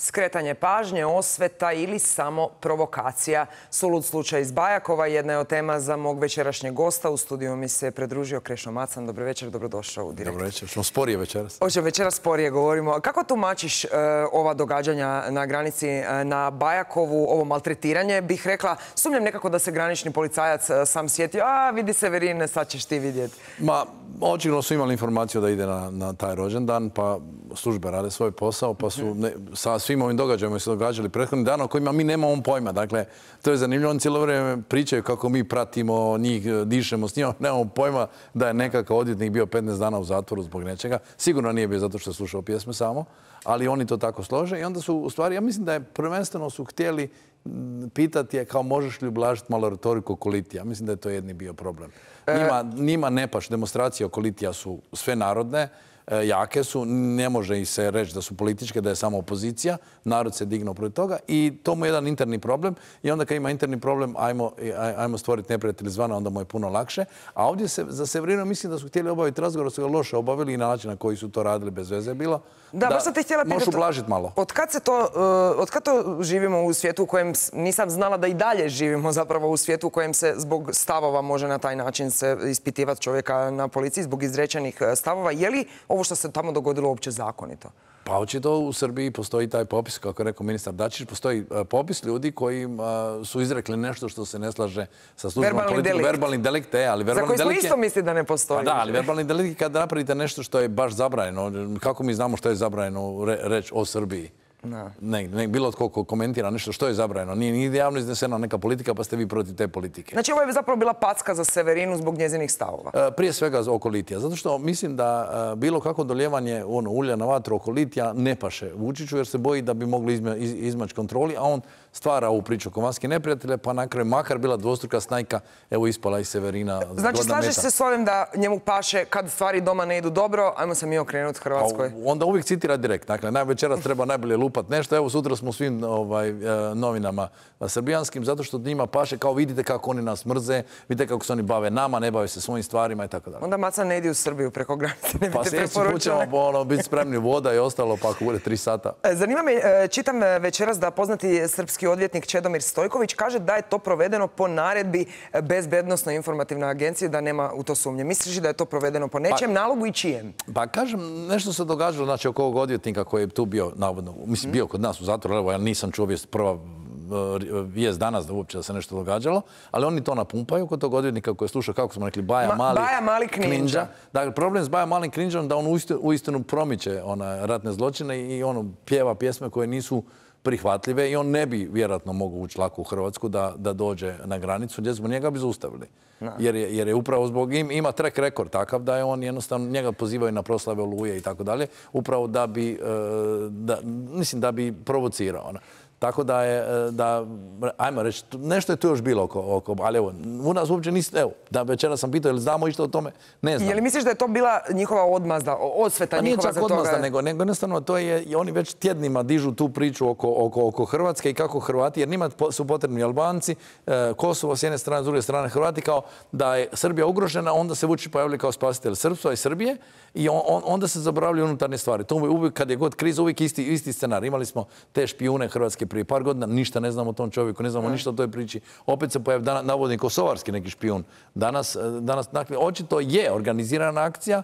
skretanje pažnje, osveta ili samo provokacija. Sulud slučaj iz Bajakova jedna je od tema za mog večerašnjeg gosta. U studiju mi se pridružio Krešno Macan. Dobro večer, dobrodošao u direktu. Dobro večer, što sporije večeras. Oće, večeras sporije govorimo. Kako tumačiš e, ova događanja na granici e, na Bajakovu, ovo maltretiranje? Bih rekla, sumnjam nekako da se granični policajac e, sam sjetio, a vidi Verine, sad ćeš ti vidjeti. Ma, očigledno su imali informaciju da ide na, na taj rođendan, pa službe rade svoj posao, pa su mhm. sa svim ovim događajima se događali prethodni dan, o kojima mi nemamo pojma. Dakle, to je zanimljivo. Oni cijelo vrijeme pričaju kako mi pratimo njih, dišemo s njima. Nemamo pojma da je nekakav odvjetnik bio 15 dana u zatvoru zbog nečega. Sigurno nije bio zato što je slušao pjesme samo, ali oni to tako slože. I onda su, u stvari, ja mislim da je prvenstveno su htjeli pitati je kao možeš li ublažiti malo retoriku okolitija. Mislim da je to jedni bio problem. E. Nima nepaš. ne paš. Demonstracije oko su sve narodne, e, jake su. Ne može i se reći da su političke, da je samo opozicija. Narod se dignuo protiv toga i to mu je jedan interni problem. I onda kad ima interni problem, ajmo, e, ajmo stvoriti neprijatelj zvana, onda mu je puno lakše. A ovdje se za Severino mislim da su htjeli obaviti razgovor, su ga loše obavili i na način na koji su to radili bez veze je bilo. Da, baš te htjela pitati. Možeš ublažiti malo. Od kad, se to, od kad to živimo u svijetu u kojem nisam znala da i dalje živimo zapravo u svijetu u kojem se zbog stavova može na taj način se ispitivati čovjeka na policiji zbog izrečenih e, stavova. Je li ovo što se tamo dogodilo uopće zakonito? Pa očito u Srbiji postoji taj popis, kako je rekao ministar Dačić, postoji e, popis ljudi koji e, su izrekli nešto što se ne slaže sa službom verbalni Verbalni delikt, Za koji smo isto misli da ne postoji. Pa da, ali verbalni delikt kada napravite nešto što je baš zabrajeno. Kako mi znamo što je zabrajeno reći o Srbiji? Ne, bilo tko ko komentira nešto što je zabrajeno. Nije javno iznesena neka politika pa ste vi protiv te politike. Znači ovo je zapravo bila packa za Severinu zbog njezinih stavova. E, prije svega oko litija. Zato što mislim da e, bilo kako doljevanje ono, ulja na vatru oko litija ne paše Vučiću jer se boji da bi mogli izmać kontroli, a on stvara ovu priču oko vanske neprijatelje pa na kraju makar bila dvostruka snajka evo ispala i Severina. Znači slažeš se s ovim da njemu paše kad stvari doma ne idu dobro, ajmo se mi okrenuti Hrvatskoj. onda uvijek citira direkt. Dakle, največeras treba najbolje lupat nešto. Evo sutra smo svim ovaj, e, novinama e, srbijanskim zato što njima paše kao vidite kako oni nas mrze, vidite kako se oni bave nama, ne bave se svojim stvarima i tako dalje. Onda maca ne ide u Srbiju preko granice, pa ono, biti spremni voda i ostalo pa ako bude tri sata. E, zanima me, čitam večeras da poznati srpski odvjetnik Čedomir Stojković kaže da je to provedeno po naredbi bezbednostno informativne agencije da nema u to sumnje. Misliš da je to provedeno po nečem pa- nalogu i čijem? Pa kažem, nešto se događalo znači, oko ovog odvjetnika koji je tu bio navodno. Mislim, bio kod nas u zatvoru, evo, ja nisam čuo vijest prva e, vijest danas da uopće da se nešto događalo, ali oni to napumpaju kod tog odvjetnika koji je slušao, kako smo rekli, Baja Mali, Klinđa. Dakle, problem s Baja Malim je da on uistinu promiče ratne zločine i ono pjeva pjesme koje nisu prihvatljive i on ne bi vjerojatno mogu ući lako u Hrvatsku da, da dođe na granicu gdje smo njega bi zaustavili. Jer, je, jer je upravo zbog ima trek rekord takav da je on jednostavno, njega pozivaju na proslave oluje i tako dalje, upravo da bi, e, da, mislim da bi provocirao. Ono. Tako da je, e, da, ajmo reći, nešto je tu još bilo oko, oko ali evo, u nas uopće niste, evo, da večera sam pitao, ili znamo išta o tome, ne znam. Je li misliš da je to bila njihova odmazda, osveta pa njihova za toga? Nije čak odmazda, nego, jednostavno to je, oni već tjednima dižu tu priču oko, Hrvatske i kako Hrvati, jer njima su potrebni Albanci, e, Kosovo s jedne strane, s druge strane Hrvati, kao da je Srbija ugrožena, onda se vuči pojavlja kao spasitelj Srpstva i Srbije i onda se zaboravljaju unutarnje stvari. To kad je god kriza uvijek isti, isti scenar. Imali smo te špijune Hrvatske prije par godina, ništa ne znamo o tom čovjeku, ne znamo ništa o toj priči. Opet se pojavi kosovarski neki špijun. Danas, dakle, očito je organizirana akcija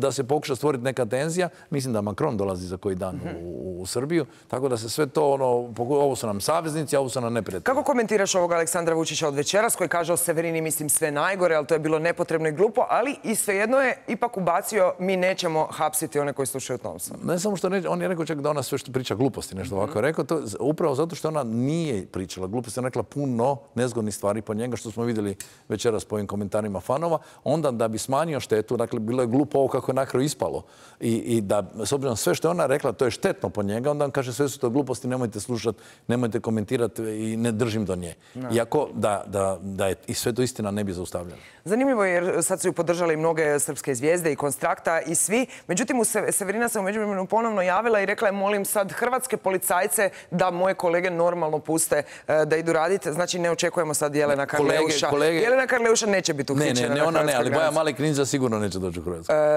da se, pokuša stvoriti neka tenzija. Mislim da Macron dolazi za koji dan u, mhm. Srbiju, tako da se sve to, ono, ovo su nam saveznici, a ovo su nam neprijatelji. Kako komentiraš ovog Aleksandra Vučića od večeras koji kaže o Severini, mislim, sve najgore, ali to je bilo nepotrebno i glupo, ali i svejedno je ipak ubacio mi nećemo hapsiti one koji slušaju Thompson. Ne samo što on je rekao čak da ona sve što priča gluposti, nešto ovako mhm. rekao, upravo zato što ona nije pričala gluposti, ona rekla puno nezgodnih stvari po njega, što smo vidjeli večeras po ovim komentarima fanova, onda da bi smanjio štetu, dakle, bilo je glupo ovo kako je nakroj ispalo. I, da, s obzirom sve što je ona rekla, to je štetno po njega, onda on kaže sve su to gluposti, nemojte slušati, nemojte komentirati i ne držim do nje. Iako da, je i sve to istina ne bi zaustavljala. Zanimljivo je jer sad su ju podržali mnoge srpske zvijezde i konstrakta i svi. Međutim, Severina se u međuvremenu ponovno javila i rekla je molim sad hrvatske policajce da moje kolege normalno puste e, da idu raditi. Znači ne očekujemo sad Jelena Karleuša. Jelena Karleuša neće biti uhićena. Ne, ne, ne ona ne, ali Boja Mali Krinza sigurno neće doći u Hrvatsku. E,